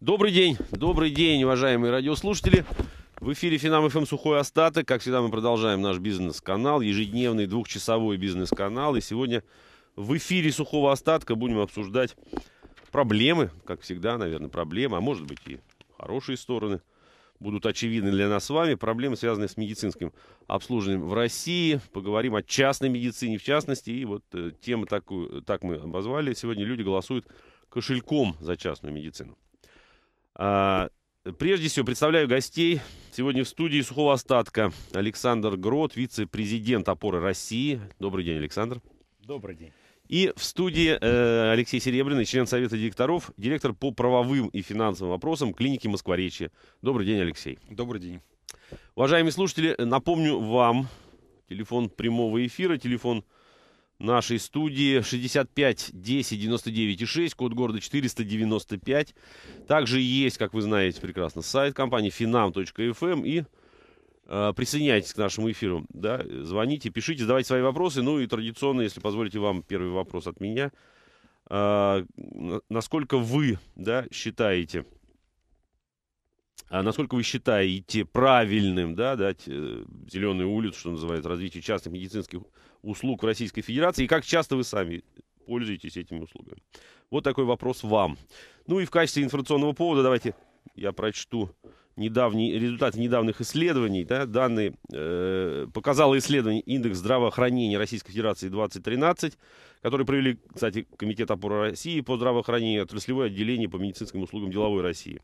Добрый день, добрый день, уважаемые радиослушатели. В эфире Финам ФМ Сухой Остаток. Как всегда, мы продолжаем наш бизнес-канал, ежедневный двухчасовой бизнес-канал. И сегодня в эфире Сухого Остатка будем обсуждать проблемы, как всегда, наверное, проблемы, а может быть и хорошие стороны будут очевидны для нас с вами. Проблемы, связанные с медицинским обслуживанием в России. Поговорим о частной медицине в частности. И вот э, тему такую, так мы обозвали. Сегодня люди голосуют кошельком за частную медицину. А, прежде всего представляю гостей. Сегодня в студии сухого остатка Александр Грот, вице-президент опоры России. Добрый день, Александр. Добрый день. И в студии э, Алексей Серебряный, член Совета директоров, директор по правовым и финансовым вопросам клиники Москворечья. Добрый день, Алексей. Добрый день. Уважаемые слушатели, напомню вам телефон прямого эфира, телефон 8 нашей студии 65 10 99 и 6, код города 495. Также есть, как вы знаете прекрасно, сайт компании finam.fm эм. и э, присоединяйтесь к нашему эфиру, да, звоните, пишите, задавайте свои вопросы, ну и традиционно, если позволите вам первый вопрос от меня, э, насколько вы, да, считаете, а насколько вы считаете правильным да, дать э, зеленую улицу, что называется, развитию частных медицинских услуг в Российской Федерации, и как часто вы сами пользуетесь этими услугами? Вот такой вопрос вам. Ну и в качестве информационного повода давайте я прочту недавний, результаты недавних исследований. Да, данные э, показало исследование индекс здравоохранения Российской Федерации 2013, который провели, кстати, Комитет опоры России по здравоохранению, отраслевое отделение по медицинским услугам деловой России.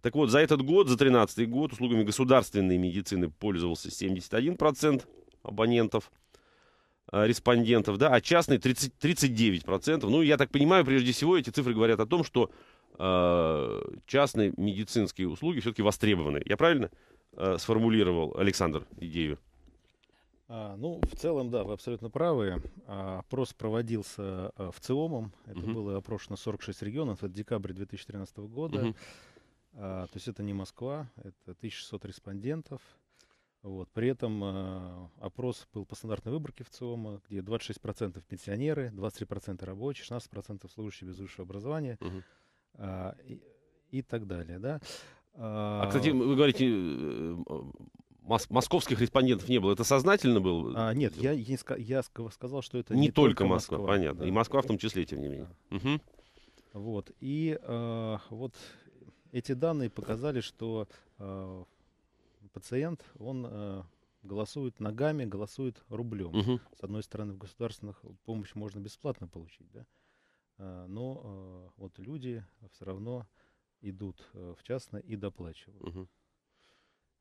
Так вот, за этот год, за 2013 год, услугами государственной медицины пользовался 71% абонентов, э, респондентов, да, а частный 30, 39%. Ну, я так понимаю, прежде всего эти цифры говорят о том, что э, частные медицинские услуги все-таки востребованы. Я правильно э, сформулировал, Александр, идею? А, ну, в целом, да, вы абсолютно правы. А, опрос проводился э, в ЦИОМом. Это угу. было опрошено 46 регионов. Это декабрь 2013 года. Угу. А, то есть это не Москва, это 1600 респондентов. Вот. При этом а, опрос был по стандартной выборке в ЦИОМа, где 26% пенсионеры, 23% рабочие, 16% служащие без высшего образования а, и, и так далее. Да? А, кстати, вы говорите, э, мос московских респондентов не было. Это сознательно было? А, нет, я, я, я сказал, что это не, не только, Москва. Москва понятно. Да. И Москва в том числе, тем не менее. Да. Угу. Вот. И э, вот эти данные показали, что э, пациент, он э, голосует ногами, голосует рублем. Угу. С одной стороны, в государственных помощь можно бесплатно получить, да? Э, но э, вот люди все равно идут э, в частное и доплачивают. Угу.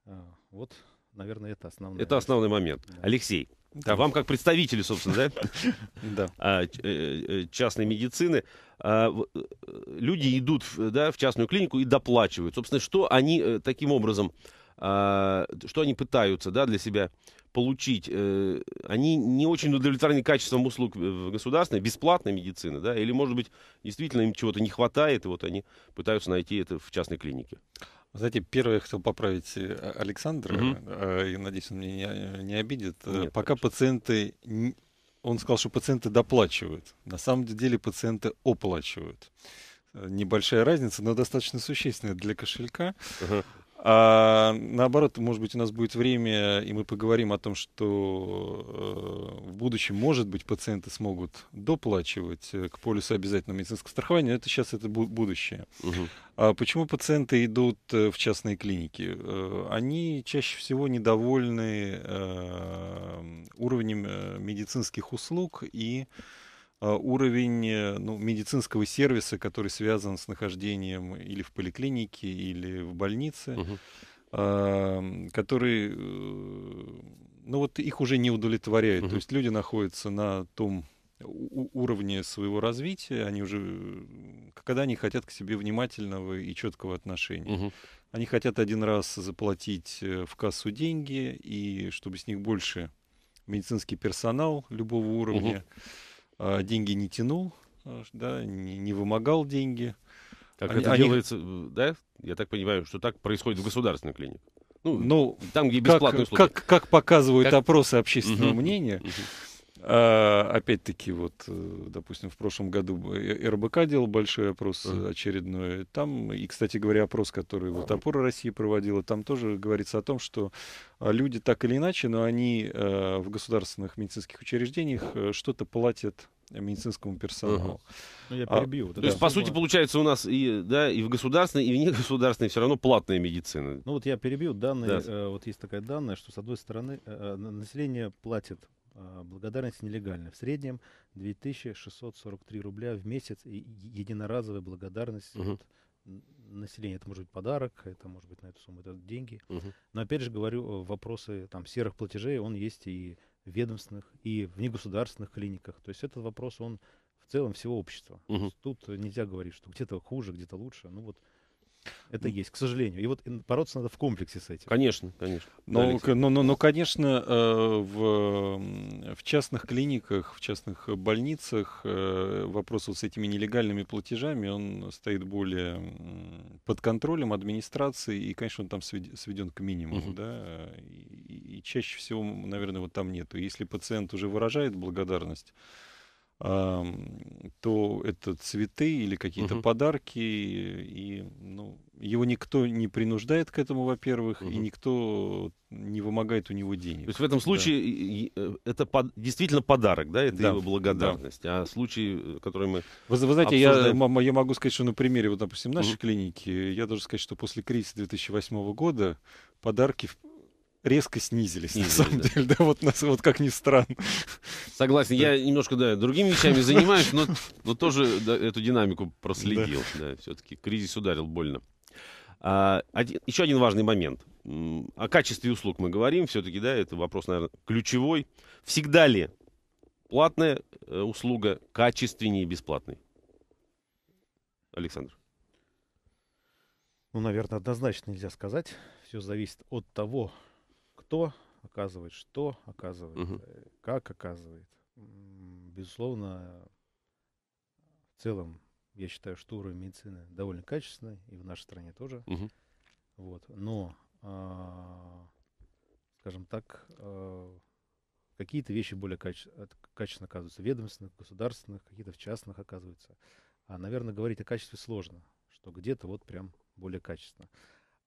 Э, вот, наверное, это основной. Это основной момент. Да. Алексей, ну, да. Вам как представителю, собственно, да? Да. А, э, э, частной медицины. А, э, люди идут да, в частную клинику и доплачивают. Собственно, что они таким образом, а, что они пытаются да, для себя получить? Они не очень удовлетворены качеством услуг государственной, бесплатной медицины, да? Или, может быть, действительно им чего-то не хватает, и вот они пытаются найти это в частной клинике? Знаете, первое я хотел поправить э, Александра, угу. и надеюсь, он меня не, не обидит. Э, Нет, Пока конечно. пациенты... Он сказал, что пациенты доплачивают. На самом деле пациенты оплачивают небольшая разница, но достаточно существенная для кошелька. uh а наоборот, может быть, у нас будет время, и мы поговорим о том, что э, в будущем, может быть, пациенты смогут доплачивать э, к полюсу обязательного медицинского страхования. Это сейчас это бу- будущее. Угу. А почему пациенты идут э, в частные клиники? Э, они чаще всего недовольны э, уровнем медицинских услуг и Э, уровень э, ну, медицинского сервиса, который связан с нахождением или в поликлинике, или в больнице, угу. который, э, ну вот их уже не удовлетворяет. Угу. То есть люди находятся на том уровне своего развития, они уже, когда они хотят к себе внимательного и четкого отношения. Угу. Они хотят один раз заплатить в кассу деньги, и чтобы с них больше медицинский персонал любого уровня. Угу а, деньги не тянул, а, да, не, не вымогал деньги. Как они, это они... делается, да? Я так понимаю, что так происходит в государственной клинике. Ну, ну там, где бесплатные как, услуги. Как, как показывают как... опросы общественного угу. мнения, угу а, опять-таки, вот, э, допустим, в прошлом году э, э, РБК делал большой опрос uh-huh. очередной. Там, и, кстати говоря, опрос, который вот «Опора России» проводила, там тоже говорится о том, что а, люди так или иначе, но они в государственных медицинских учреждениях что-то платят медицинскому персоналу. Ну, я а, перебью. А, вот то есть, по сути, получается, у нас и, да, и в государственной, и в негосударственной все равно платная медицина. Ну вот я перебью данные. Да. вот есть такая данная, что, с одной стороны, население платит а, благодарность нелегальная. В среднем 2643 рубля в месяц и единоразовая благодарность угу. от населения. Это может быть подарок, это может быть на эту сумму, это деньги. Угу. Но опять же говорю, э, вопросы там серых платежей, он есть и в ведомственных, и в негосударственных клиниках. То есть этот вопрос, он в целом всего общества. Угу. Тут нельзя говорить, что где-то хуже, где-то лучше. Ну вот это есть, к сожалению. И вот бороться надо в комплексе с этим. Конечно, конечно. Но, ну, да, но, но, но конечно, э, в, в частных клиниках, в частных больницах э, вопрос вот с этими нелегальными платежами, он стоит более под контролем администрации, и, конечно, он там сведен к минимуму. Угу. Да? И, и чаще всего, наверное, вот там нету. Если пациент уже выражает благодарность, то это цветы или какие-то угу. подарки. И ну, его никто не принуждает к этому, во-первых, угу. и никто не вымогает у него денег. То есть в этом случае да. Э, это под, действительно подарок, да, это да. его благодарность. Да. А случай, э, который мы Вы, вы знаете, обсуждаем... я, я могу сказать, что на примере, вот, допустим, нашей угу. клиники, я должен сказать, что после кризиса 2008 года подарки резко снизились, снизились на самом да. деле, да, вот, нас, вот как ни странно. Согласен, да. я немножко, да, другими вещами занимаюсь, но, но тоже да, эту динамику проследил, да, да все-таки кризис ударил больно. А, один, еще один важный момент. О качестве услуг мы говорим, все-таки, да, это вопрос, наверное, ключевой. Всегда ли платная э, услуга качественнее бесплатной? Александр. Ну, наверное, однозначно нельзя сказать. Все зависит от того, кто оказывает что, оказывает, угу. как оказывает. Безусловно, в целом, я считаю, что уровень медицины довольно качественный, и в нашей стране тоже. Угу. Вот. Но, э, скажем так, э, какие-то вещи более каче- э, качественно оказываются ведомственных, государственных, какие-то в частных оказываются. А, наверное, говорить о качестве сложно, что где-то вот прям более качественно.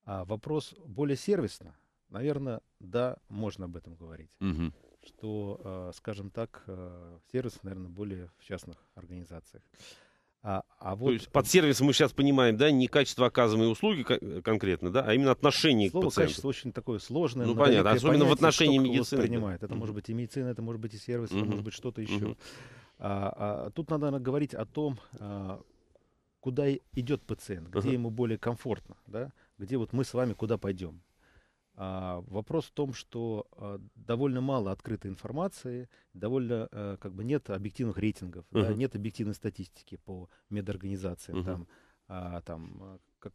А вопрос более сервисно, Наверное, да, можно об этом говорить. Угу. Что, э, скажем так, э, сервис, наверное, более в частных организациях. А, а вот... То есть под сервисом мы сейчас понимаем, да, не качество оказываемой услуги э, конкретно, да, а именно отношение Слово к пациенту. качество очень такое сложное. Ну понятно, особенно понятие, в отношении медицины. Принимает. Это mm-hmm. может быть и медицина, это может быть и сервис, mm-hmm. это может быть что-то еще. Mm-hmm. А, а, тут надо наверное, говорить о том, а, куда идет пациент, где uh-huh. ему более комфортно, да, где вот мы с вами куда пойдем. А, вопрос в том, что а, довольно мало открытой информации, довольно а, как бы нет объективных рейтингов, uh-huh. да, нет объективной статистики по медорганизациям. Uh-huh. Там, а, там а, как,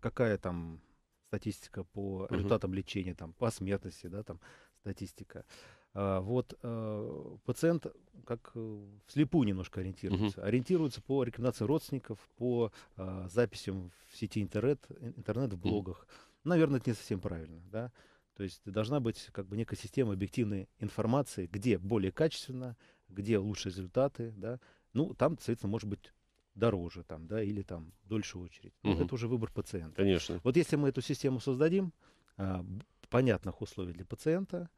какая там статистика по uh-huh. результатам лечения, там, по смертности, да, там статистика. А, вот а, пациент как э, вслепую немножко ориентируется. Uh-huh. Ориентируется по рекомендации родственников, по а, записям в сети интернет, интернет в блогах. Uh-huh наверное, это не совсем правильно, да. То есть должна быть как бы некая система объективной информации, где более качественно, где лучшие результаты, да. Ну, там, соответственно, может быть дороже там, да, или там дольше очередь. Угу. это уже выбор пациента. Конечно. Вот если мы эту систему создадим, а, понятных условий для пациента,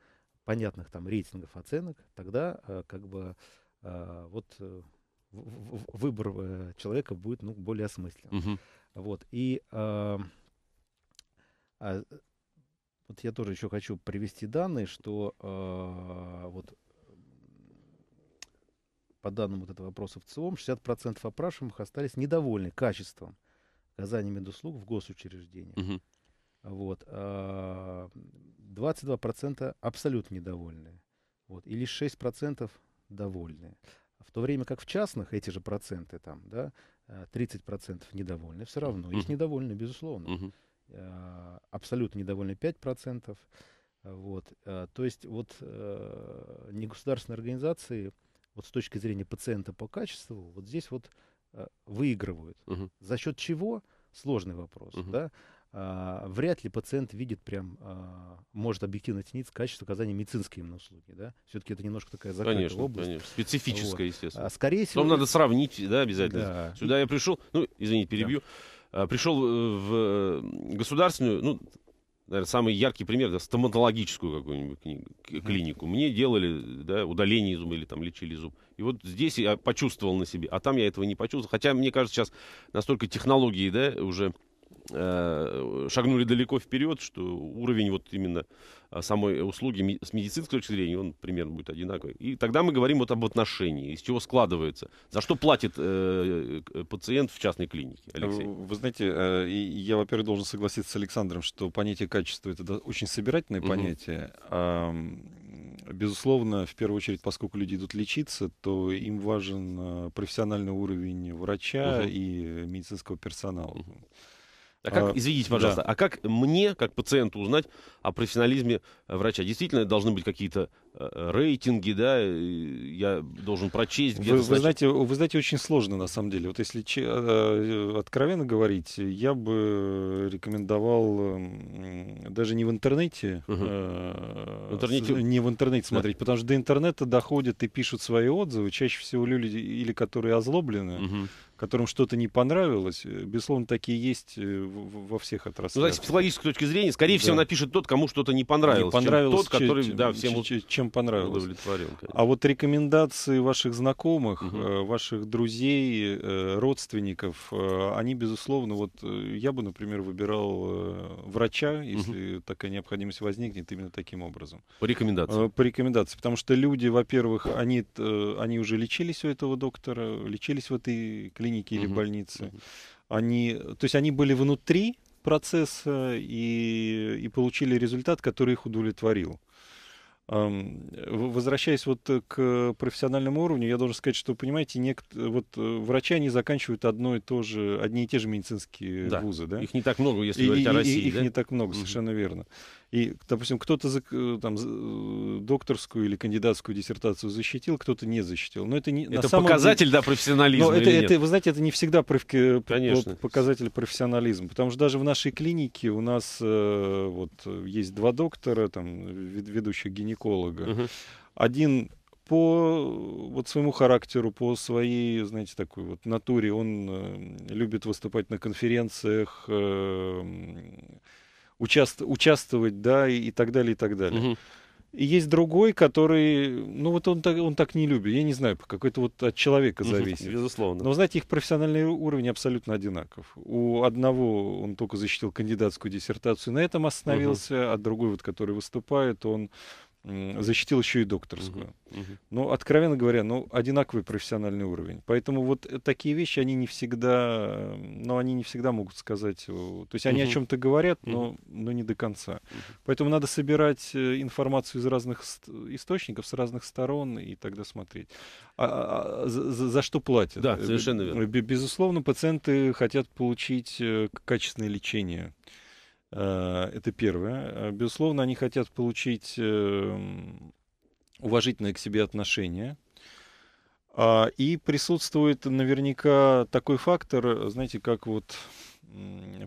понятных там рейтингов, оценок, тогда а, как бы а, вот э, выбор э, человека будет ну, более осмыслен. Угу. Вот. И а, а, вот я тоже еще хочу привести данные, что э, вот по данным вот этого вопроса в ЦИОМ, 60% опрашиваемых остались недовольны качеством оказания медуслуг в госучреждениях. Угу. Вот. Э, а, 22% абсолютно недовольны. Вот, и лишь 6% довольны. В то время как в частных эти же проценты там, да, 30% а, недовольны, все равно есть недовольны, безусловно. Угу. Э, абсолютно недовольны 5%. Вот. Э, то есть вот э, негосударственные организации вот с точки зрения пациента по качеству вот здесь вот выигрывают. Угу. За счет чего? Сложный вопрос. Угу. Да? А, вряд ли пациент видит прям, а, может объективно оценить качество оказания медицинской именно услуги. Да? Все-таки это немножко такая закрытая конечно, область. Конечно, специфическая, вот. А естественно. А, скорее всего... Потом надо сравнить, да, обязательно. Да. Сюда я пришел, ну, извините, перебью. Да Э, пришел э, в э, государственную, ну, наверное, самый яркий пример, да, стоматологическую какую-нибудь книгу, клинику. Мне делали да, удаление зуба или там лечили зуб. И вот здесь я почувствовал на себе, а там я этого не почувствовал. Хотя, мне кажется, сейчас настолько технологии, да, уже Э, шагнули далеко вперед, что уровень вот именно а, самой услуги с медицинской точки зрения, он примерно будет одинаковый. И тогда мы говорим вот об отношении, из чего складывается, за что платит э, пациент в частной клинике, Алексей. Вы знаете, э, я, во-первых, должен согласиться с Александром, что понятие качества — это очень собирательное угу. понятие. А, безусловно, в первую очередь, поскольку люди идут лечиться, то им важен э, профессиональный уровень врача угу. и медицинского персонала. Угу. А как, а, извините, пожалуйста, да. а как мне, как пациенту, узнать о профессионализме э, врача? Действительно, должны быть какие-то э, рейтинги, да, э, я должен прочесть где-то. Вы, значит... вы, знаете, вы знаете, очень сложно на самом деле. Вот если че, откровенно говорить, я бы рекомендовал даже не в интернете, угу. э, в интернете... не в интернете смотреть, да. потому что до интернета доходят и пишут свои отзывы чаще всего люди или которые озлоблены. Угу которым что-то не понравилось, э, безусловно, такие есть э, во всех отраслях. Ну, значит, с психологической точки зрения, скорее да. всего, напишет тот, кому что-то не понравилось, не понравилось чем тот, чем, который да, всем чем, чем понравилось. удовлетворен. А вот рекомендации ваших знакомых, угу. ваших друзей, родственников, они, безусловно, вот я бы, например, выбирал врача, если угу. такая необходимость возникнет, именно таким образом. По рекомендации? По рекомендации, потому что люди, во-первых, они, они уже лечились у этого доктора, лечились в этой клинике, клинике или угу. больнице. Они, то есть они были внутри процесса и, и получили результат, который их удовлетворил. Возвращаясь вот к профессиональному уровню, я должен сказать, что, понимаете, нек... вот э, врачи, они заканчивают одно и то же, одни и те же медицинские да. вузы, да? Их не так много, если и, говорить и, о России, Их да? не так много, угу. совершенно верно. И, допустим, кто-то э, там э, докторскую или кандидатскую диссертацию защитил, кто-то не защитил. Но это не это показатель, деле, да, профессионализма. Но это, это, нет? вы знаете, это не всегда проф... Э, показатель профессионализма, потому что даже в нашей клинике у нас вот есть два доктора, там ведущих гинеколога. Угу. Один по вот своему характеру, по своей, знаете, такой вот натуре, он любит выступать на конференциях участ, участвовать, да, и, и так далее, и так далее. Угу. И есть другой, который, ну вот он так, он так не любит, я не знаю, какой-то вот от человека зависит. Безусловно. Но, знаете, их профессиональный уровень абсолютно одинаков. У одного он только защитил кандидатскую диссертацию, на этом остановился, угу. а другой, вот, который выступает, он защитил еще и докторскую. Угу, угу. Ну, откровенно говоря, ну, одинаковый профессиональный уровень. Поэтому вот э, такие вещи, они не всегда, ну, они не всегда могут сказать, э, то есть они угу. о чем-то говорят, но, но не до конца. Поэтому надо собирать э, информацию из разных источников, с разных сторон и тогда смотреть. А, а, а за, за что платят? Да, совершенно верно. Безусловно, пациенты хотят получить качественное лечение. Э, это первое. Э, безусловно, они хотят получить эм, уважительное к себе отношение. А, и присутствует наверняка такой фактор, знаете, как вот,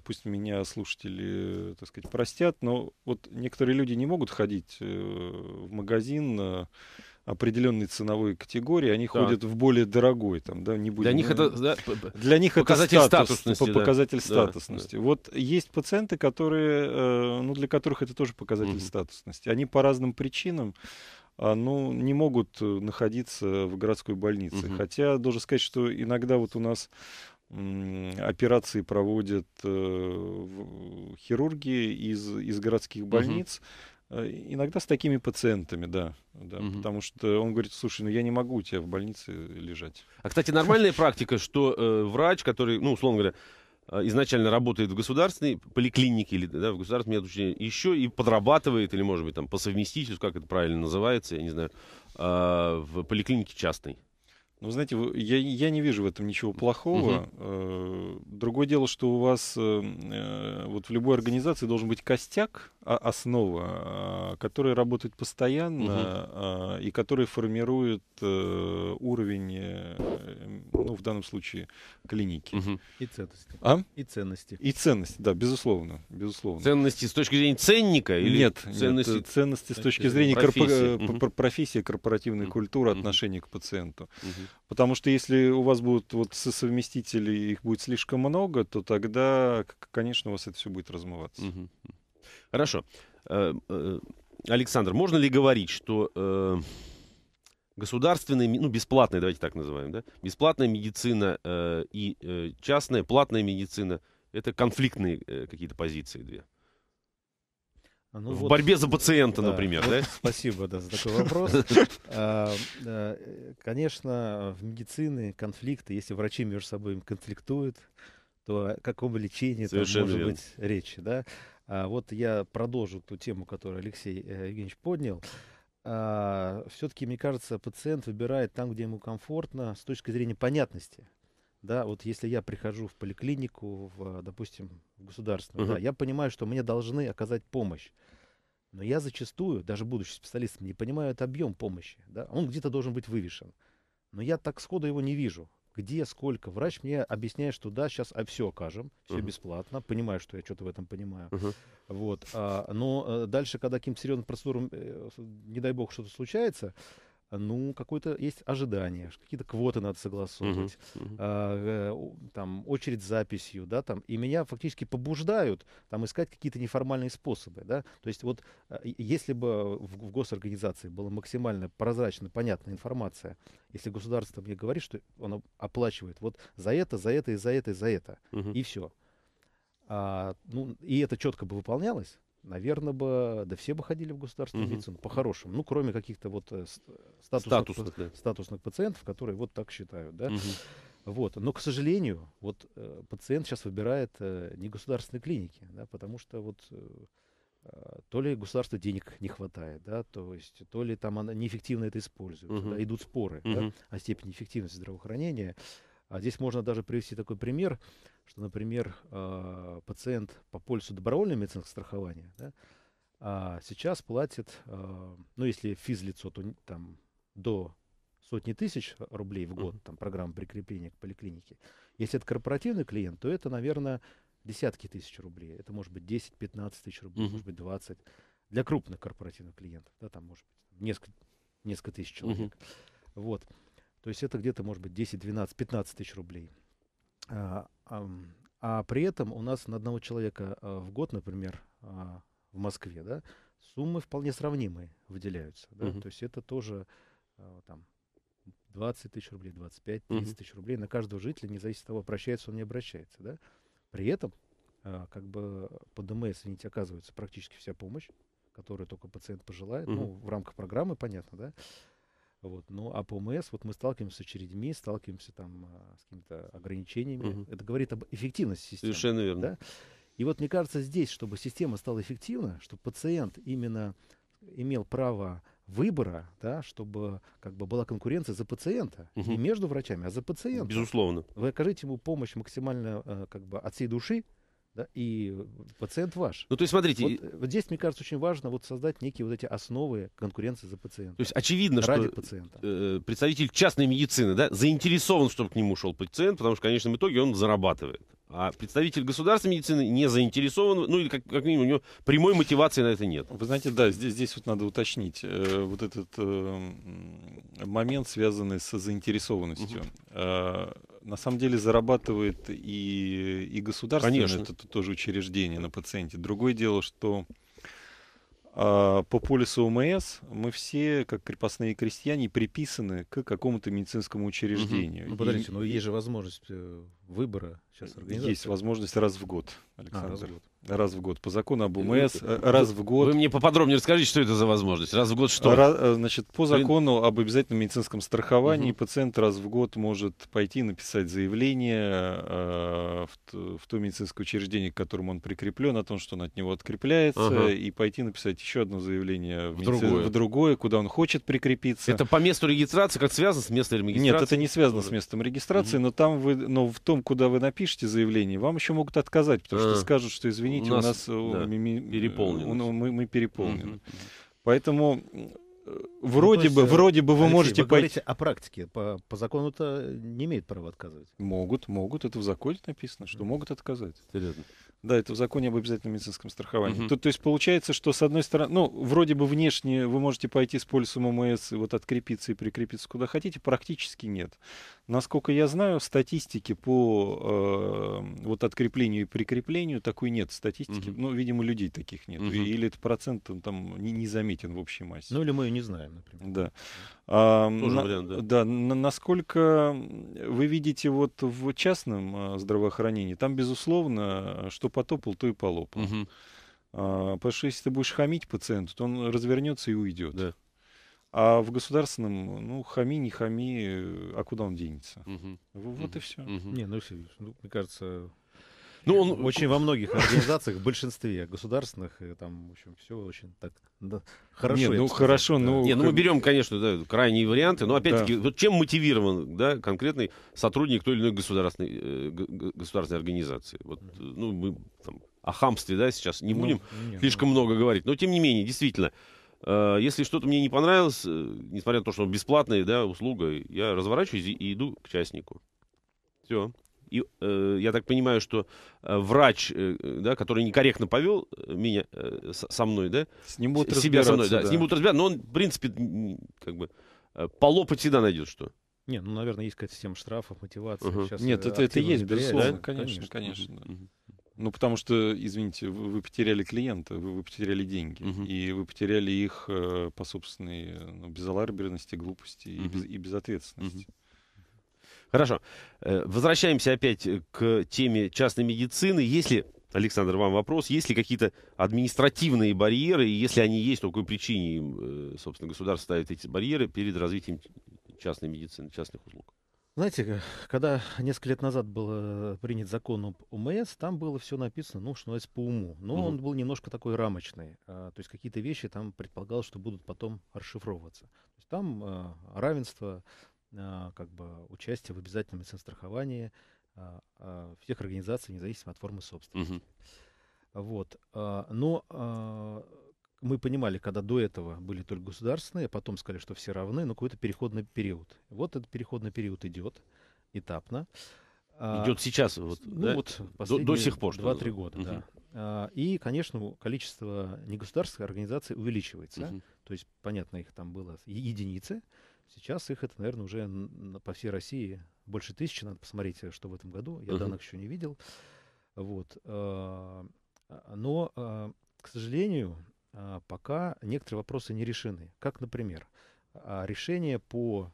пусть меня слушатели, так сказать, простят, но вот некоторые люди не могут ходить э, в магазин определенной ценовой категории, они да. ходят в более дорогой, там, да, не будем, для них ну, это да, для них показатель это статус, статусности, по, да. показатель статусности. Да. Вот есть пациенты, которые, э, ну, для которых это тоже показатель угу. статусности. Они по разным причинам а, ну, не могут э, находиться в городской больнице. Угу. Хотя, должен сказать, что иногда вот у нас операции проводят э, хирурги из, из городских больниц. Угу. Э, иногда с такими пациентами, да. да угу. Потому что он говорит, слушай, ну я не могу у тебя в больнице лежать. А, кстати, нормальная практика, что э, врач, который, ну, условно говоря, э, изначально работает в государственной поликлинике или да, в государственном медучреждении, еще и подрабатывает, или, может быть, там, по совместительству, как это правильно называется, я не знаю, э, в поликлинике частной. Ну, знаете, я, я не вижу в этом ничего плохого. Угу. Другое дело, что у вас э, э, вот в любой организации должен быть костяк, а, основа, а, которая работает постоянно угу. и которая формирует уровень, эм, ну, в данном случае, клиники. Угу. И ценности. А? И ценности. И ценности, да, безусловно. безусловно. Ценности с точки зрения ценника? Или нет, ценности, нет, ценности с точки зрения профессии, корпо... угу. профессии корпоративной угу. культуры, отношения к пациенту. Угу. Потому что если у вас будут вот совместители, их будет слишком много, то тогда, конечно, у вас это все будет размываться. Хорошо. Э, э, Александр, можно ли говорить, что э, государственная, ну, бесплатная, давайте так называем, да, бесплатная медицина и частная, платная медицина, это конфликтные какие-то позиции две. Ну, в вот, борьбе за пациента, да, например, вот, да? Спасибо, да, за такой вопрос. А, конечно, в медицине конфликты, если врачи между собой конфликтуют, то о каком лечении там может быть речи, да? А вот я продолжу ту тему, которую Алексей э, Евгеньевич поднял. А, Все-таки, мне кажется, пациент выбирает там, где ему комфортно, с точки зрения понятности да, вот если я прихожу в поликлинику, в, допустим, в государственную, uh-huh. да, я понимаю, что мне должны оказать помощь. Но я зачастую, даже будучи специалистом, не понимаю этот объем помощи. Да? Он где-то должен быть вывешен. Но я так сходу его не вижу. Где, сколько. Врач мне объясняет, что да, сейчас а, все окажем, все uh-huh. бесплатно. Понимаю, что я что-то в этом понимаю. Uh-huh. Вот. А, но а, дальше, когда каким-то серьезным процедурам, э, не дай бог, что-то случается, ну, какое-то есть ожидание, какие-то квоты надо согласовывать, uh-huh, uh-huh. А, э, там, очередь с записью, да, там, и меня фактически побуждают там искать какие-то неформальные способы, да, то есть вот э, если бы в, в госорганизации была максимально прозрачная, понятная информация, если государство мне говорит, что оно оплачивает вот за это, за это и за это и за это, uh-huh. и все, а, ну, и это четко бы выполнялось, наверное, бы, да все бы ходили в государственную угу. медицину, по-хорошему. Ну, кроме каких-то вот э, статусных, статусных, да. статусных пациентов, которые вот так считают, да. Угу. Вот. Но, к сожалению, вот э, пациент сейчас выбирает э, не государственные клиники, да, потому что вот э, а, то ли государству денег не хватает, да, то есть то ли там она неэффективно это использует, uh да, идут споры uh да, о степени эффективности здравоохранения. Э, а здесь можно даже привести такой пример, что, например, а, пациент по полису добровольного медицинского страхования да, а, сейчас платит, а, ну, если физлицо, то там до сотни тысяч рублей в год, там программа прикрепления к поликлинике. Если это корпоративный клиент, то это, наверное, десятки тысяч рублей. Это может быть 10-15 тысяч рублей, uh-huh. может быть 20. Для крупных корпоративных клиентов, да, там может быть несколько, несколько тысяч человек. Uh-huh. Вот. То есть это где-то, может быть, 10, 12, 15 тысяч рублей. А, а, а при этом у нас на одного человека а, в год, например, а, в Москве, да, суммы вполне сравнимые выделяются. Да? Угу. То есть это тоже а, там 20 тысяч рублей, 25, 30 угу. тысяч рублей на каждого жителя, независимо от того, обращается он, не обращается. Да? При этом а, как бы по ДМС, извините, оказывается практически вся помощь, которую только пациент пожелает, угу. ну, в рамках программы, понятно, да, вот. Ну, а по МС вот мы сталкиваемся с очередьми, сталкиваемся там а, с какими-то ограничениями. Угу. Это говорит об эффективности системы. Совершенно верно. Да? И вот мне кажется здесь, чтобы система стала эффективна, чтобы пациент именно имел право выбора, да, чтобы как бы была конкуренция за пациента, угу. не между врачами, а за пациента. Безусловно. Вы окажите ему помощь максимально э, как бы от всей души, да, и пациент ваш. Ну, то есть, смотрите... Вот, э, вот здесь, мне кажется, очень важно вот создать некие вот эти основы конкуренции за пациента. То есть, очевидно, ради что пациента. Э, представитель частной медицины, да, заинтересован, чтобы к нему шел пациент, потому что, конечно, в итоге он зарабатывает. А представитель государственной медицины не заинтересован, ну или как, как минимум у него прямой мотивации на это нет. Вы знаете, да, здесь, здесь вот надо уточнить э, вот этот э, момент, связанный со заинтересованностью. Угу на самом деле зарабатывает и, и государство, Конечно. это тоже учреждение на пациенте. Другое дело, что а, по полису ОМС мы все, как крепостные крестьяне, приписаны к какому-то медицинскому учреждению. Угу. Ну, подождите, и... но есть же возможность э, выбора сейчас э, организации? Есть возможность раз в год, Александр. А, раз в год. Раз в год. По закону об УМС, э, э, раз в год. Вы мне поподробнее расскажите, что это за возможность. Раз в год что? Раз, значит, по закону об обязательном медицинском страховании угу. пациент раз в год может пойти написать заявление э, в, в то медицинское учреждение, к которому он прикреплен, о том, что он от него открепляется, ага. и пойти написать еще одно заявление в, в, медици... другое. в другое, куда он хочет прикрепиться. Это по месту регистрации, как связано с местом регистрации? Нет, это не связано с местом регистрации, угу. но там вы, но в том том, куда вы напишете заявление, вам еще могут отказать, потому что а, скажут, что извините, у нас, у нас э, да, мы, э, переполнено. Мы, мы переполнены. Поэтому ну, вроде ну, бы, вроде бы вы Алексей, можете вы пойти. о практике. По, по закону это не имеет права отказывать. Могут, могут. Это в законе написано, что могут отказать. Серьезно. Да, это в законе об обязательном медицинском страховании. Угу. То, то есть получается, что с одной стороны, ну, вроде бы внешне вы можете пойти с полисом ОМС и вот открепиться и прикрепиться куда хотите, практически нет. Насколько я знаю, статистики по э, вот откреплению и прикреплению такой нет статистики. Угу. Ну, видимо, людей таких нет. Угу. Или этот процент там, там не, не заметен в общей массе. Ну, или мы ее не знаем, например. Да. А, Тоже на, вариант, да. Да, на, насколько вы видите вот в частном а, здравоохранении, там, безусловно, что потопал, то и полопал. Угу. А, потому что если ты будешь хамить пациенту, то он развернется и уйдет. Да. А в государственном, ну, хами, не хами, а куда он денется? Угу. Вот угу. и все. Угу. Не, ну, Сергей, ну, мне кажется, ну, он... Ну, очень во многих организациях, в большинстве государственных, э, там, в общем, все очень так да, хорошо. Нет, ну, хорошо, ну... не, ну, мы берем, конечно, да, крайние варианты, но, опять-таки, да. вот чем мотивирован, да, конкретный сотрудник той или иной государственной, э, государственной организации? Вот, э, ну, мы там, о хамстве, да, сейчас не ну, будем ну, нет, слишком нет. много говорить, но, тем не менее, действительно, если что-то мне не понравилось, несмотря на то, что бесплатная да, услуга, я разворачиваюсь и иду к частнику. Все. И, э, я так понимаю, что э, врач, э, да, который некорректно повел э, меня э, со мной, да, с ним будут себя со мной, да, да. с ним будут разбираться, но он, в принципе, как бы э, полопать всегда найдет что. Не, ну, наверное, есть какая-то система штрафов, мотивации. Угу. Сейчас Нет, э, это, это есть, безусловно, да? конечно, конечно. конечно Ну, потому что, извините, вы, вы потеряли клиента, вы, вы потеряли деньги, угу. и вы потеряли их э, по собственной ну, безалаберности, глупости угу. и, без, и безответственности. Угу. Хорошо. Э, возвращаемся опять э, к теме частной медицины. Если Александр, вам вопрос. Есть ли какие-то административные барьеры? И если они есть, то по какой причине им, э, собственно, государство ставит эти барьеры перед развитием частной медицины, частных услуг? Знаете, когда несколько лет назад был принят закон об ОМС, там было все написано, ну, что называется, по уму. Но угу. он был немножко такой рамочный. А, то есть какие-то вещи там предполагалось, что будут потом расшифровываться. То есть там равенство, а, как бы участие в обязательном медстраховании а, а, всех организаций, независимо от формы собственности. Угу. Вот. Но мы понимали, когда до этого были только государственные, потом сказали, что все равны, но какой-то переходный период. Вот этот переходный период идет этапно. Идет сейчас, вот, ну, да? вот до, сих пор. два-три года, угу. да. И, конечно, количество негосударственных организаций увеличивается. Угу. То есть, понятно, их там было единицы. Сейчас их это, наверное, уже по всей России больше тысячи. Надо посмотреть, э, что в этом году. Я uh-huh. данных еще не видел. Вот. А, а, но, а, к сожалению, пока некоторые вопросы не решены. Как, например, решение по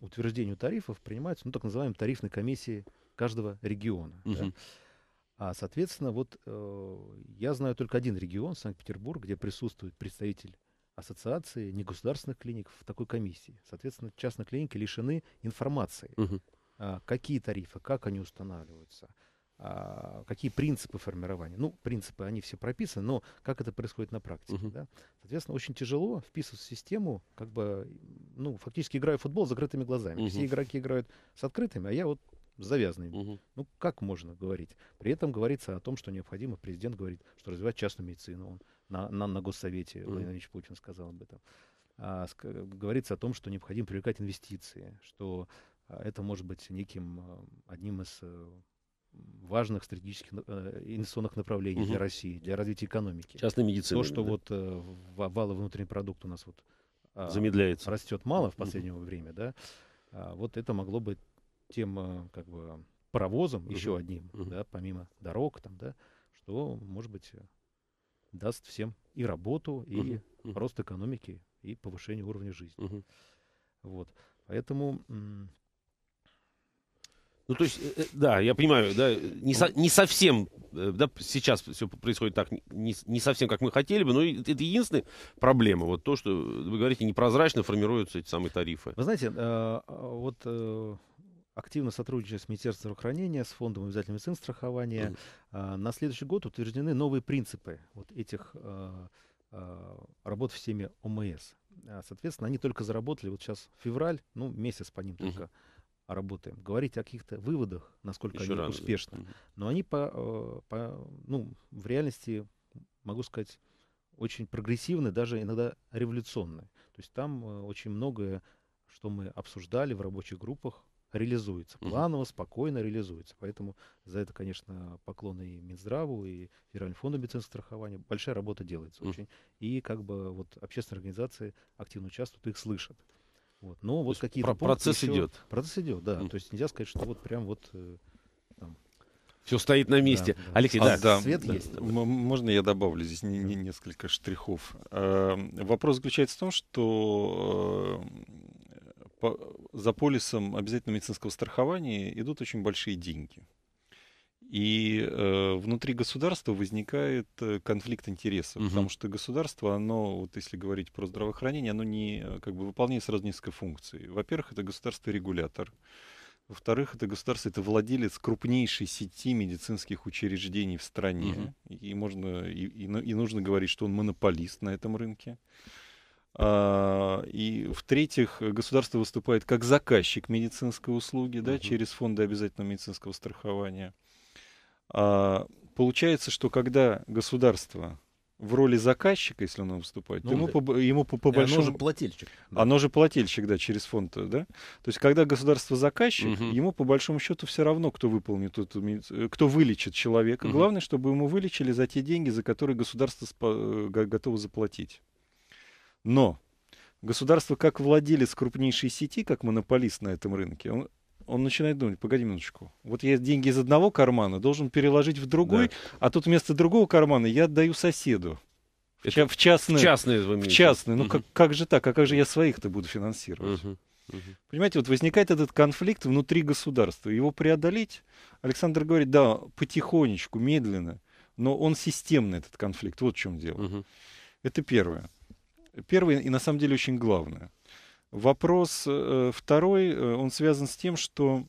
утверждению тарифов принимается, ну, так называемой тарифной комиссии каждого региона. Uh-huh. Да? А, соответственно, вот э, я знаю только один регион, Санкт-Петербург, где присутствует представитель ассоциации негосударственных клиник в такой комиссии. Соответственно, частные клиники лишены информации. Угу. А, какие тарифы, как они устанавливаются, а, какие принципы формирования. Ну, принципы, они все прописаны, но как это происходит на практике. Угу. Да? Соответственно, очень тяжело вписываться в систему, как бы, ну, фактически играю в футбол с закрытыми глазами. Угу. Все игроки играют с открытыми, а я вот завязанный. Угу. Ну, как можно говорить? При этом говорится о том, что необходимо, президент говорит, что развивать частную медицину. Он на, на, на Госсовете mm-hmm. Владимир Ильич Путин сказал об этом. А, ск- говорится о том, что необходимо привлекать инвестиции, что а, это может быть неким а, одним из э, важных стратегических э, инвестиционных направлений угу. для России, для развития экономики. Частной медицины. То, что да. вот э, валовый внутренний продукт у нас вот э, замедляется, растет мало в последнее угу. время, да, а, вот это могло бы тем э, как бы паровозом угу. еще одним, угу. да, помимо дорог там, да, что может быть даст всем и работу, и uh-huh. рост экономики, и повышение уровня жизни. Uh-huh. Вот. Поэтому... ну, то есть, э, э, да, я понимаю, да, не, со, не совсем, э, да, сейчас все происходит так, не, не совсем, как мы хотели бы, но это единственная проблема, вот то, что, вы говорите, непрозрачно формируются эти самые тарифы. Вы знаете, а, вот активно сотрудничая с Министерством здравоохранения, с Фондом обязательного медицинского страхования. Mm. А, на следующий год утверждены новые принципы вот этих а, а, работ в системе ОМС. А, соответственно, они только заработали вот сейчас февраль, ну, месяц по ним mm -hmm. только работаем. Говорить о каких-то выводах, насколько Еще они рано, успешны. Да. Mm -hmm. Но они по, а, по, ну, в реальности, могу сказать, очень прогрессивны, даже иногда революционны. То есть там а, очень многое, что мы обсуждали в рабочих группах, реализуется. Планово, спокойно реализуется. Поэтому за это, конечно, поклоны и Минздраву, и Федеральному фонду медицинского страхования. Большая работа делается очень. И как бы вот общественные организации активно участвуют, их слышат. Вот. Но вот какие-то процесс еще... идет. Процесс идет, да. Mm. То есть нельзя сказать, что вот прям вот э, там, все стоит на месте. Да, да. Алексей, а, да. да. Свет да. есть. Можно я добавлю здесь не, не несколько штрихов? Эм, вопрос заключается в том, что по, за полисом обязательного медицинского страхования идут очень большие деньги. И э, внутри государства возникает э, конфликт интересов, угу. потому что государство, оно, вот если говорить про здравоохранение, оно не э, как бы выполняет сразу несколько функций. Во-первых, это государство-регулятор. Во-вторых, это государство, это владелец крупнейшей сети медицинских учреждений в стране. Угу. И можно и, и, ну, и нужно говорить, что он монополист на этом рынке. А, и в-третьих, государство выступает как заказчик медицинской услуги да, угу. через фонды обязательного медицинского страхования. А, получается, что когда государство в роли заказчика, если оно выступает, ну, ему, да. по, ему по, по э, большому... Оно же плательщик. Да. Оно же плательщик, да, через фонд, э, да. То есть, когда государство заказчик, угу. ему по большому счету все равно, кто выполнит эту, э, кто вылечит человека. Угу. Главное, чтобы ему вылечили за те деньги, за которые государство спа... готово заплатить. Но государство как владелец крупнейшей сети, как монополист на этом рынке, он, он начинает думать, погоди минуточку, вот я деньги из одного кармана должен переложить в другой, да. а тут вместо другого кармана я отдаю соседу. В, Это в частный. В частный, в частный. Ну угу. как, как же так? А как же я своих-то буду финансировать? Угу. Угу. Понимаете, вот возникает этот конфликт внутри государства. Его преодолеть, Александр говорит, да, потихонечку, медленно, но он системный, этот конфликт. Вот в чем дело. Угу. Это первое первый и на самом деле очень главное. Вопрос э, второй, э, он связан с тем, что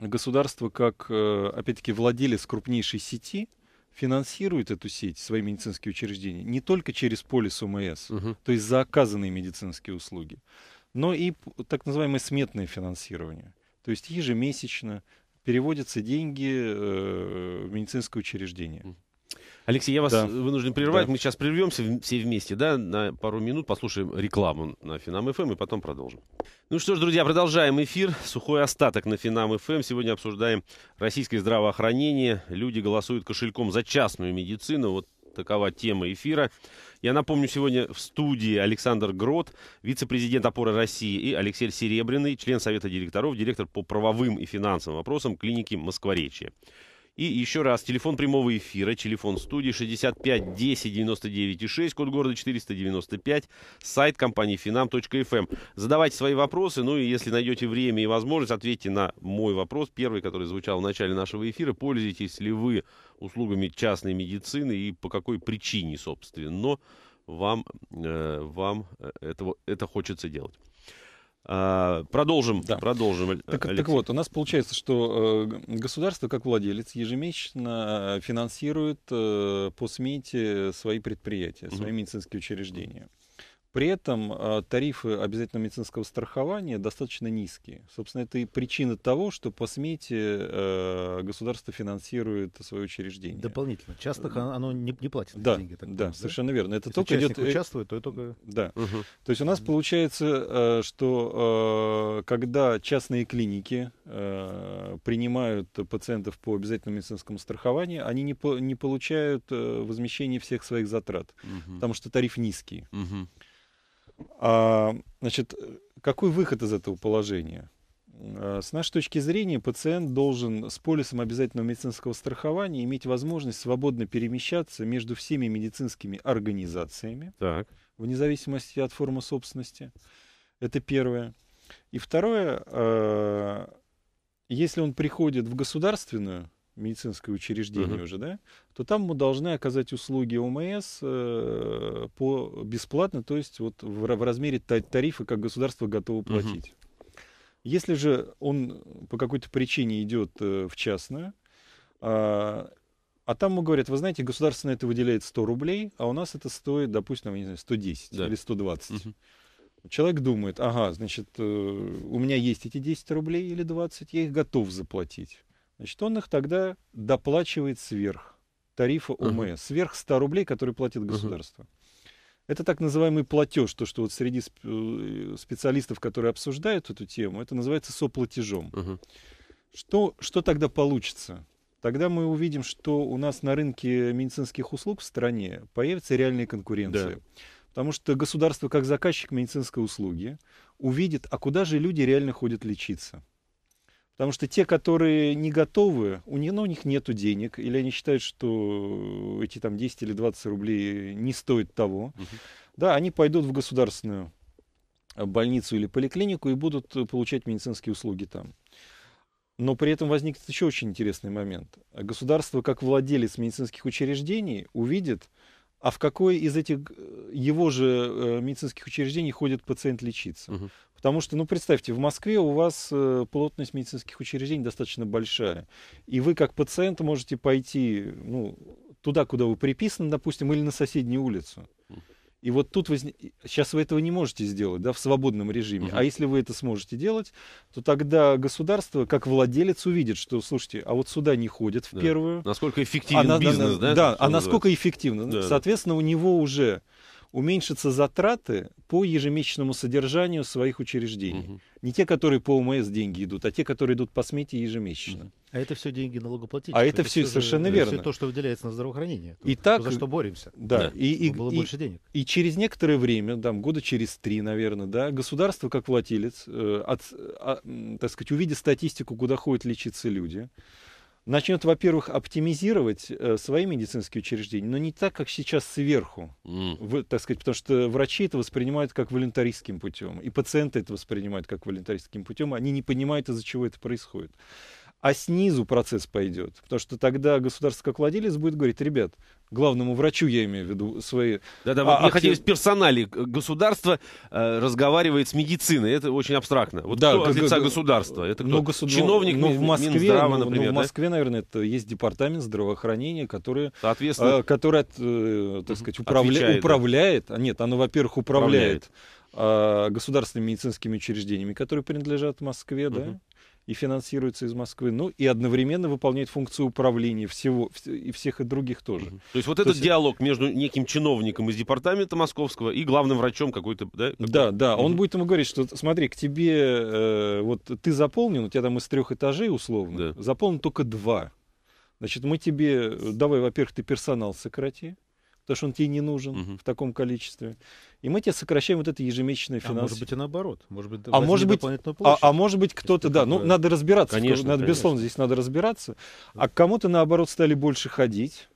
государство, как, э, опять-таки, владелец крупнейшей сети, финансирует эту сеть, свои медицинские учреждения, не только через полис ОМС, угу. то есть за оказанные медицинские услуги, но и так называемое сметное финансирование. То есть ежемесячно переводятся деньги в медицинское учреждение. Угу. Алексей, я вас да. Э, вынужден прервать. Да. Мы сейчас прервемся все вместе, да, на пару минут послушаем рекламу на Финам ФМ эм и потом продолжим. Ну что ж, друзья, продолжаем эфир. Сухой остаток на Финам ФМ. Эм. Сегодня обсуждаем российское здравоохранение. Люди голосуют кошельком за частную медицину. Вот такова тема эфира. Я напомню, сегодня в студии Александр Грот, вице-президент «Опоры России», и Алексей Серебряный, член Совета директоров, директор по правовым и финансовым вопросам клиники «Москворечье». И еще раз, телефон прямого эфира, телефон студии 65 10 99 6, код города 495, сайт компании finam.fm. Эм. Задавайте свои вопросы, ну и если найдете время и возможность, ответьте на мой вопрос, первый, который звучал в начале нашего эфира. Пользуетесь ли вы услугами частной медицины и по какой причине, собственно, но вам, э, вам э, этого, это хочется делать? А, продолжим, да. продолжим. Так, так вот, у нас получается, что э, государство как владелец ежемесячно э, финансирует э, по смете свои предприятия, свои угу. медицинские учреждения. При этом а, тарифы обязательного медицинского страхования достаточно низкие. Собственно, это и причина того, что по смете а, государство финансирует свое учреждение. Дополнительно. Частных оно не, не платит да, деньги. Так да, понимаю, совершенно верно. Это Если только идет... Э, участвует, то и только... Да. Угу. То есть у нас получается, а, что когда частные клиники принимают пациентов по обязательному медицинскому страхованию, они не, по, не получают возмещение всех своих затрат, угу. потому что тариф низкий. Угу. А, значит, какой выход из этого положения? А, с нашей точки зрения, пациент должен с полисом обязательного медицинского страхования иметь возможность свободно перемещаться между всеми медицинскими организациями, так. вне зависимости от формы собственности. Это первое. И второе, а, если он приходит в государственную медицинское учреждение угу. уже, да, то там мы должны оказать услуги ОМС э, по бесплатно, то есть вот в, в размере тарифа, как государство готово платить. Угу. Если же он по какой-то причине идет э, в частное, э, а там ему говорят, вы знаете, государство на это выделяет 100 рублей, а у нас это стоит, допустим, я не знаю, 110 да. или 120. Угу. Человек думает, ага, значит, э, у меня есть эти 10 рублей или 20, я их готов заплатить. Значит, он их тогда доплачивает сверх тарифа ОМС, uh-huh. сверх 100 рублей, которые платит государство. Uh-huh. Это так называемый платеж, то, что вот среди э, специалистов, которые обсуждают эту тему, это называется соплатежом. Uh-huh. Что, что тогда получится? Тогда мы увидим, что у нас на рынке медицинских услуг в стране появится реальная конкуренция. Да. Потому что государство как заказчик медицинской услуги увидит, а куда же люди реально ходят лечиться. Потому что те, которые не готовы, у них, ну, у них нет денег, или они считают, что эти там 10 или 20 рублей не стоят того, угу. да, они пойдут в государственную э, больницу или поликлинику и будут э, получать медицинские услуги там. Но при этом возникнет еще очень интересный момент. Государство, как владелец медицинских учреждений, увидит, а в какой из этих э, его же медицинских учреждений ходит пациент лечиться? Угу. Потому что, ну, представьте, в Москве у вас э, плотность медицинских учреждений достаточно большая. И вы, как пациент, можете пойти ну, туда, куда вы приписаны, допустим, или на соседнюю улицу. И вот тут возник... сейчас вы этого не можете сделать, да, в свободном режиме. Угу. А если вы это сможете делать, то тогда государство, как владелец, увидит, что, слушайте, а вот сюда не ходят в да. первую. Насколько а эффективен а, бизнес, на, на, да? Да, а называется? насколько эффективно. Ну, да. Соответственно, у него уже уменьшатся затраты по ежемесячному содержанию своих учреждений. Угу. Не те, которые по ОМС деньги идут, а те, которые идут по смете ежемесячно. А это все деньги налогоплательщиков. А это, все, все совершенно же, верно. Все то, что выделяется на здравоохранение. И так, за что боремся. Да. да. И, и, было и, больше денег. И через некоторое время, там, года через три, наверное, да, государство как владелец, э, от, э, а, так сказать, увидя статистику, куда ходят лечиться люди, начнет, во-первых, оптимизировать э, свои медицинские учреждения, но не так, как сейчас сверху, mm. в, так сказать, потому что врачи это воспринимают как волонтаристским путем, и пациенты это воспринимают как волонтаристским путем, они не понимают, из-за чего это происходит а снизу процесс пойдет. Потому что тогда государство как владелец будет говорить, ребят, главному врачу я имею в виду свои... Да-да, а, вот а, мне хотелось персонали. Государство э, разговаривает с медициной. Это очень абстрактно. Вот да, кто от лица государства? Это ну, кто? Но госу... Ну, Чиновник но, ну, но в Москве, Минздрава, но, например? Но в Москве, да? наверное, это есть департамент здравоохранения, который, э, Соответственно... э, который э, так сказать, управля... Отвечает, управляет. Да. Нет, оно, во-первых, управляет, управляет а, государственными медицинскими учреждениями, которые принадлежат Москве, угу. да, и финансируется из Москвы, ну и одновременно выполняет функцию управления всего и всех и других тоже. mm То есть вот То этот есть... диалог между неким чиновником из департамента московского и главным врачом какой-то, да? Какой да, да, mm он будет ему говорить, что смотри, к тебе э, вот ты заполнен, у тебя там из трех этажей условно, да. заполнен только два. Значит, мы тебе, э, давай, во-первых, ты персонал сократи, потому что он тебе не нужен угу. в таком количестве. И мы тебе сокращаем вот это ежемесячное финансовое. А может быть и наоборот. Может быть, а может быть, а, а может быть кто-то, да, такое... ну надо разбираться. Конечно, надо, конечно. Безусловно, здесь надо разбираться. А кому-то наоборот стали больше ходить.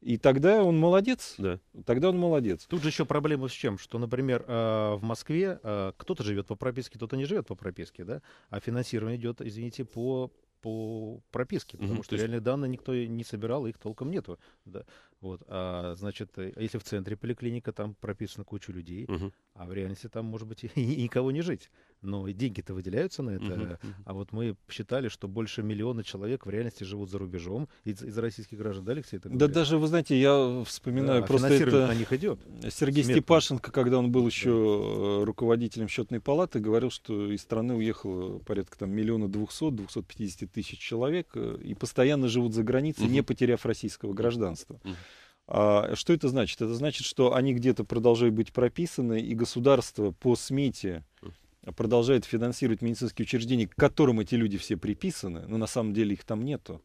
И тогда он молодец. Да. Тогда он молодец. Тут же еще проблема с чем? Что, например, э, в Москве э, кто-то живет по прописке, кто-то не живет по прописке, да? А финансирование идет, извините, по по прописке, потому угу, что есть... реальные данные никто не собирал, их толком нету. Да. Вот, а, значит, э, если в центре поликлиника, там прописана куча людей, угу. а в реальности там, может быть, и, никого не жить. Но деньги-то выделяются на это. Угу, А вот мы считали, что больше миллиона человек в реальности живут за рубежом из, из российских граждан, да, Алексей? Это да даже, вы знаете, я вспоминаю да, просто это... на них идет. Сергей Смертный. Степашенко, когда он был еще да. Э, руководителем счетной палаты, говорил, что из страны уехало порядка там миллиона двухсот, двухсот пятидесяти тысяч человек э, и постоянно живут за границей, угу. не потеряв российского гражданства. Угу. А, что это значит? Это значит, что они где-то продолжают быть прописаны, и государство по смете продолжает финансировать медицинские учреждения, к которым эти люди все приписаны, но на самом деле их там нету.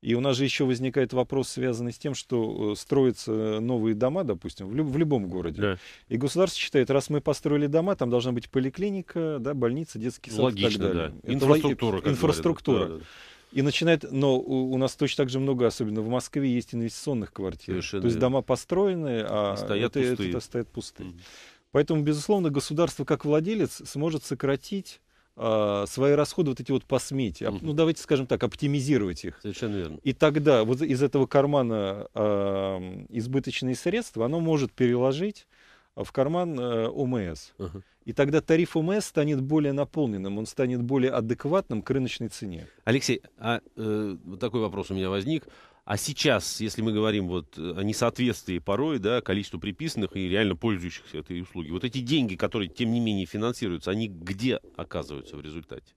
И у нас же еще возникает вопрос, связанный с тем, что э, строятся новые дома, допустим, в, люб- в любом городе. Да. И государство считает, раз мы построили дома, там должна быть поликлиника, да, больница, детский сад Логично, и так далее. Да. Инфраструктура. инфраструктура. да, да. И начинает, но у, у нас точно так же много, особенно в Москве, есть инвестиционных квартир. Совершенно. То есть дома построены, а стоят это, пустые. Это, это стоят пустые. Mm. Поэтому, безусловно, государство как владелец сможет сократить а, свои расходы вот эти вот по смете, угу. ну давайте скажем так, оптимизировать их. Совершенно верно. И тогда вот из этого кармана э, избыточные средства оно может переложить в карман э, ОМС. Угу. И тогда тариф ОМС станет более наполненным, он станет более адекватным к рыночной цене. Алексей, а, э, вот такой вопрос у меня возник. А сейчас, если мы говорим вот о несоответствии порой, да, количеству приписанных и реально пользующихся этой услуги, вот эти деньги, которые, тем не менее, финансируются, они где оказываются в результате?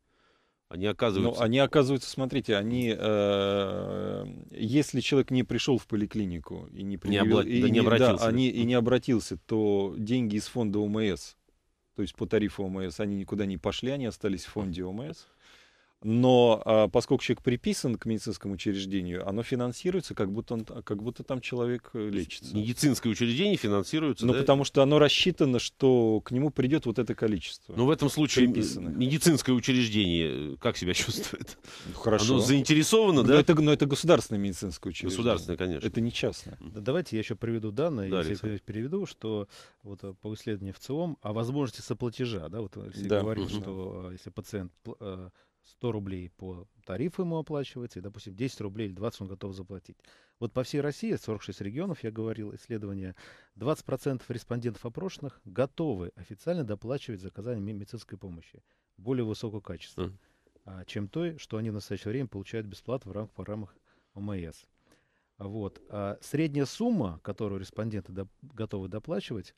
Они ну, оказываются... Но они оказываются, смотрите, они, э, если человек не пришел в поликлинику и не, предъявил, не, обла... и, да, не обратился, да, они, и не обратился, то деньги из фонда ОМС, то есть по тарифу ОМС, они никуда не пошли, они остались в фонде ОМС но а, поскольку человек приписан к медицинскому учреждению, оно финансируется, как будто, он, как будто там человек э, лечится. Медицинское учреждение финансируется, Ну, да? потому что оно рассчитано, что к нему придет вот это количество. Но ну, в этом случае приписанных. медицинское учреждение э, как себя чувствует? Ну, хорошо. Оно заинтересовано, да? Это, но это государственное медицинское учреждение. Государственное, конечно. Это не частное. Давайте я еще приведу данные, да, если я переведу, что вот э, по исследованию в целом, о возможности соплатежа, да, вот все говорили, что если пациент 100 рублей по тарифу ему оплачивается, и, допустим, 10 рублей или 20 он готов заплатить. Вот по всей России, 46 регионов, я говорил, исследование, 20% респондентов опрошенных готовы официально доплачивать за оказание медицинской помощи более высокого качества, mm. чем той, что они в настоящее время получают бесплатно в рамках программы ОМС. Вот. А средняя сумма, которую респонденты до, готовы доплачивать,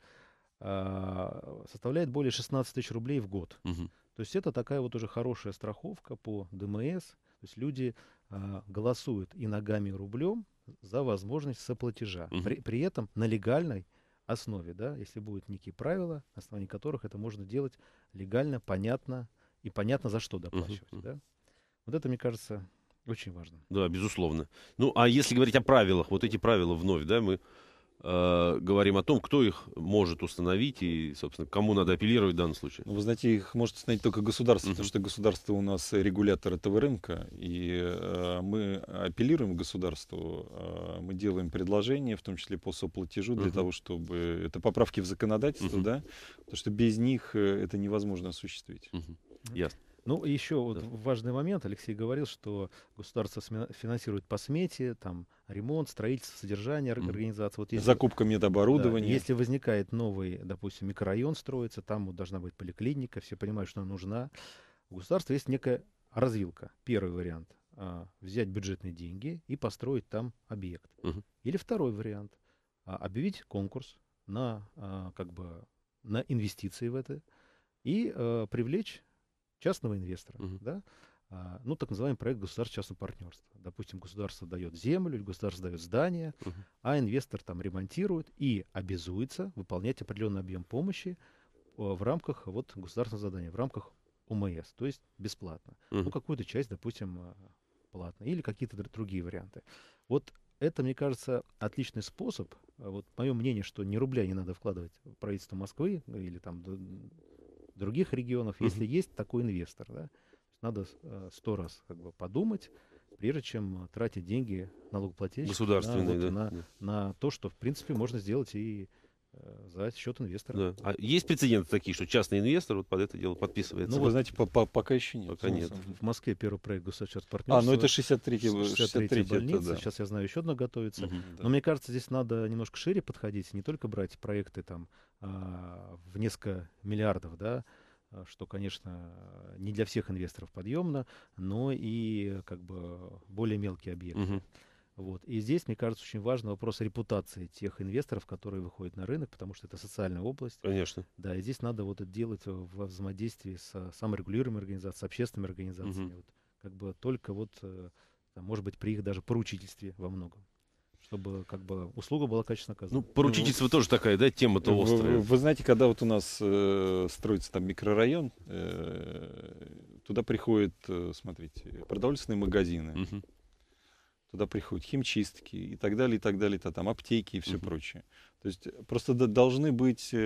а, составляет более 16 тысяч рублей в год. Mm -hmm. То есть это такая вот уже хорошая страховка по ДМС. То есть люди э, голосуют и ногами, и рублем за возможность соплатежа. Угу. При, при этом на легальной основе, да, если будут некие правила, на основании которых это можно делать легально, понятно и понятно, за что доплачивать. Угу. Да? Вот это, мне кажется, очень важно. Да, безусловно. Ну, а если говорить о правилах, вот эти правила вновь, да, мы Э, говорим о том, кто их может установить и, собственно, кому надо апеллировать в данном случае? вы знаете, их может установить только государство, потому что государство у нас регулятор этого рынка, и э, мы апеллируем государству, э, мы делаем предложения, в том числе по соплатежу, для того, чтобы... Это поправки в законодательство, да? Потому что без них э, это невозможно осуществить. Ясно. Ну, еще вот важный момент. Алексей говорил, что государство финансирует по смете, там, ремонт, строительство, содержание mm. организации. Вот если, Закупка медоборудования. Да, если возникает новый, допустим, микрорайон строится, там вот должна быть поликлиника, все понимают, что она нужна. У государства есть некая развилка. Первый вариант а, – взять бюджетные деньги и построить там объект. Угу. Mm. Или второй вариант а, – объявить конкурс на, а, как бы, на инвестиции в это и а, привлечь частного инвестора, угу. да, а, ну, так называемый проект государственного частного партнерства. Допустим, государство дает землю, государство дает здание, угу. а инвестор там ремонтирует и обязуется выполнять определенный объем помощи э, в рамках вот государственного задания, в рамках ОМС, то есть бесплатно. Угу. Ну, какую-то часть, допустим, э, платно, или какие-то другие варианты. Вот это, мне кажется, отличный способ. Вот мое мнение, что ни рубля не надо вкладывать в правительство Москвы или там других регионов, если есть такой инвестор. Да? Надо э, сто раз как бы, подумать, прежде чем тратить деньги налогоплательщиков на, вот, да, на, да. на то, что, в принципе, можно сделать и э, за счет инвестора. Да. А есть прецеденты такие, что частный инвестор вот под это дело подписывается? Ну, вы знаете, пока еще нет. Пока нет. В Москве первый проект государственного партнерства. А, ну это 63 й 63 больница. да. Сейчас, я знаю, еще одна готовится. Угу, Но да. мне кажется, здесь надо немножко шире подходить, не только брать проекты там а, в несколько миллиардов, да, а, что, конечно, не для всех инвесторов подъемно, но и как бы более мелкие объекты. Угу. Вот. И здесь, мне кажется, очень важен вопрос репутации тех инвесторов, которые выходят на рынок, потому что это социальная область. Конечно. Да, и здесь надо вот это делать в взаимодействии с саморегулируемыми организациями, с общественными организациями. Угу. Вот, как бы только вот, э, может быть, при их даже поручительстве во многом чтобы как бы услуга была качественно оказана. Ну, поручительство ну, тоже такая, да, тема-то острая. Вы, вы знаете, когда вот у нас э, строится там микрорайон, э, туда приходят, э, смотрите, продовольственные магазины, угу. туда приходят химчистки и так далее, и так далее, то там аптеки и все угу. прочее. То есть э, просто должны быть э,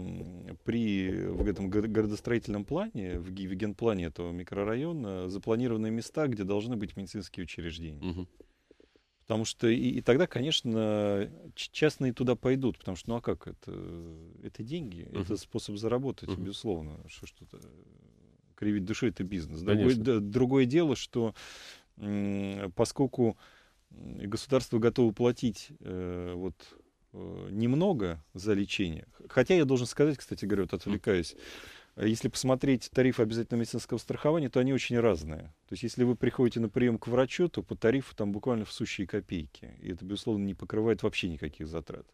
эм, при в этом городостроительном плане, в, в генплане этого микрорайона запланированные места, где должны быть медицинские учреждения. Угу. Потому что и, и тогда, конечно, частные туда пойдут, потому что ну а как это? Э, это деньги, uh-huh. это способ заработать, uh-huh. безусловно. Что что-то э, кривить душу это бизнес. Другое, другое дело, что поскольку государство готово платить э, вот э, немного за лечение, хотя я должен сказать, кстати говоря, вот отвлекаясь. Uh-huh Э, если посмотреть тарифы обязательного медицинского страхования, то они очень разные. То есть, если вы приходите на прием к врачу, то по тарифу там буквально в сущие копейки. И это, безусловно, не покрывает вообще никаких затрат.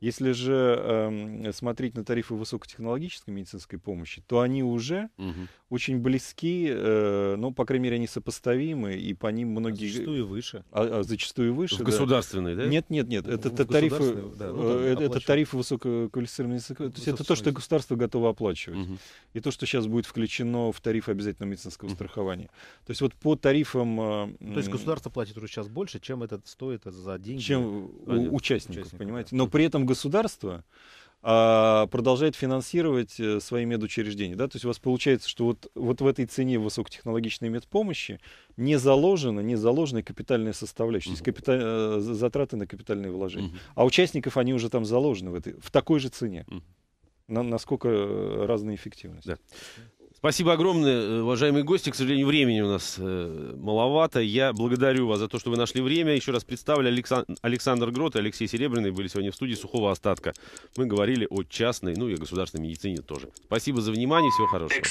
Если же э, смотреть на тарифы высокотехнологической медицинской помощи, то они уже угу. очень близки, э, ну, по крайней мере, они сопоставимы, и по ним а многие... А зачастую выше. А, а зачастую выше, В да. государственной, да? Нет, нет, нет, это, это тарифы, да, ну, э, это, тарифы высококвалифицированной медицинской... То есть это то, что государство готово оплачивать. Угу. И то, что сейчас будет включено в тариф обязательного медицинского угу. страхования. То есть вот по тарифам... Э, то есть государство платит уже сейчас больше, чем это стоит за деньги? Чем у, участников, участников, понимаете? Но при этом государство а продолжает финансировать э, свои медучреждения. Да? То есть у вас получается, что вот, вот в этой цене высокотехнологичной медпомощи не заложена, не заложена капитальная составляющая, угу. то есть капита... Э, затраты на капитальные вложения. Угу. А участников они уже там заложены в, этой, в такой же цене. Угу. На, насколько э, разная эффективность. Да. Спасибо огромное, э, уважаемые гости. К сожалению, времени у нас э, маловато. Я благодарю вас за то, что вы нашли время. Еще раз представлю, Александр, Александр Грот и Алексей Серебряный были сегодня в студии «Сухого остатка». Мы говорили о частной, ну и государственной медицине тоже. Спасибо за внимание, всего хорошего.